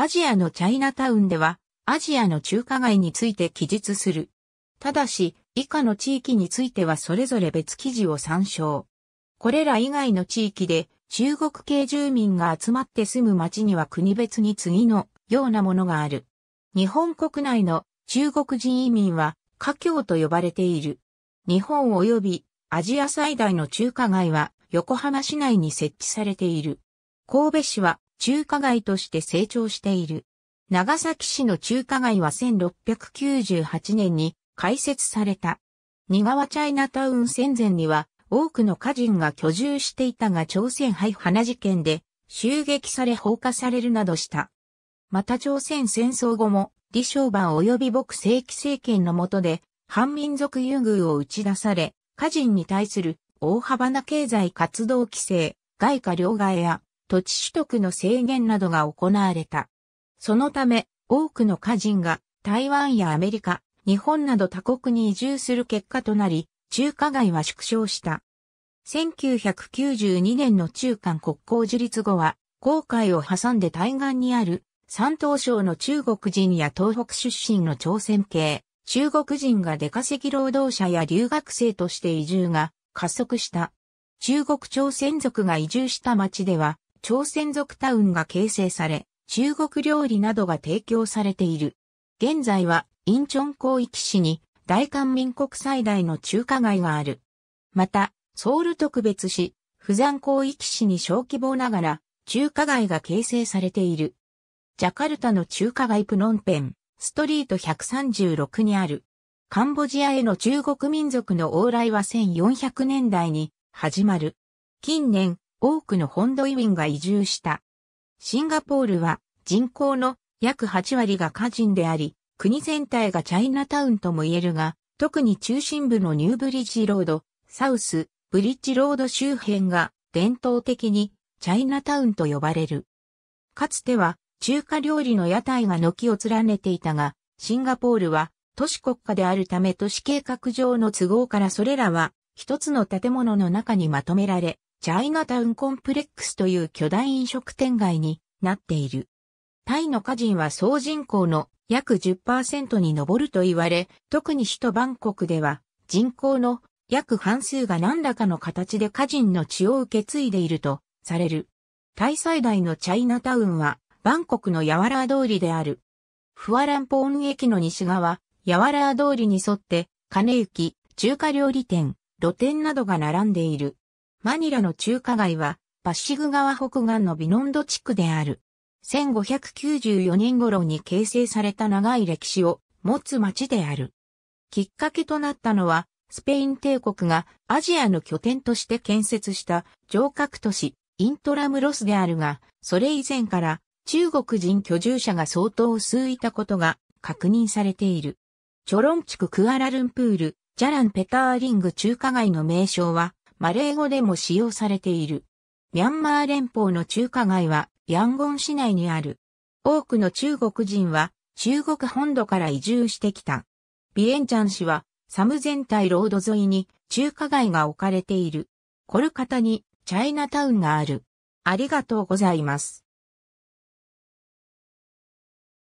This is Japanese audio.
アジアのチャイナタウンでは、アジアの中華街について記述する。ただし、以下の地域についてはそれぞれ別記事を参照。これら以外の地域で、中国系住民が集まって住む町には国別に次のようなものがある。日本国内の中国人移民は華僑と呼ばれている。日本及びアジア最大の中華街は横浜市内に設置されている。神戸市は中華街として成長している。長崎市の中華街は1698年に開設された。仁川チャイナタウン戦前には多くの家人が居住していたが朝鮮廃花事件で襲撃され放火されるなどした。また朝鮮戦争後も李承晩及び僕。正規政権の下で反民族優遇を打ち出され、家人に対する大幅な経済活動規制、外貨両替や土地取得の制限などが行われた。そのため、多くの家人が台湾やアメリカ、日本など他国に移住する結果となり、中華街は縮小した。1992年の中間国交樹立後は、航海を挟んで対岸にある山東省の中国人や東北出身の朝鮮系、中国人が出稼ぎ労働者や留学生として移住が加速した。中国朝鮮族が移住した町では、朝鮮族タウンが形成され、中国料理などが提供されている。現在は、インチョン広域市に、大韓民国最大の中華街がある。また、ソウル特別市、釜山広域市に小規模ながら、中華街が形成されている。ジャカルタの中華街プノンペン、ストリート136にある。カンボジアへの中国民族の往来は1400年代に始まる。近年、多くの本土移民が移住した。シンガポールは人口の約8割が家人であり、国全体がチャイナタウンとも言えるが、特に中心部のニューブリッジロード、サウス、ブリッジロード周辺が伝統的にチャイナタウンと呼ばれる。かつては中華料理の屋台が軒を連ねていたが、シンガポールは都市国家であるため都市計画上の都合からそれらは一つの建物の中にまとめられ、チャイナタウンコンプレックスという巨大飲食店街になっている。タイの家人は総人口の約10%に上ると言われ、特に首都バンコクでは人口の約半数が何らかの形で家人の血を受け継いでいるとされる。タイ最大のチャイナタウンはバンコクのヤワラー通りである。フワランポーン駅の西側、ヤワラー通りに沿って、金行き、中華料理店、露店などが並んでいる。マニラの中華街は、パシグ川北岸のビノンド地区である。1594年頃に形成された長い歴史を持つ町である。きっかけとなったのは、スペイン帝国がアジアの拠点として建設した城郭都市イントラムロスであるが、それ以前から中国人居住者が相当数いたことが確認されている。チョロン地区クアラルンプール、ジャランペターリング中華街の名称は、マレー語でも使用されている。ミャンマー連邦の中華街はヤンゴン市内にある。多くの中国人は中国本土から移住してきた。ビエンチャン市はサム全体ロード沿いに中華街が置かれている。コルカタにチャイナタウンがある。ありがとうございます。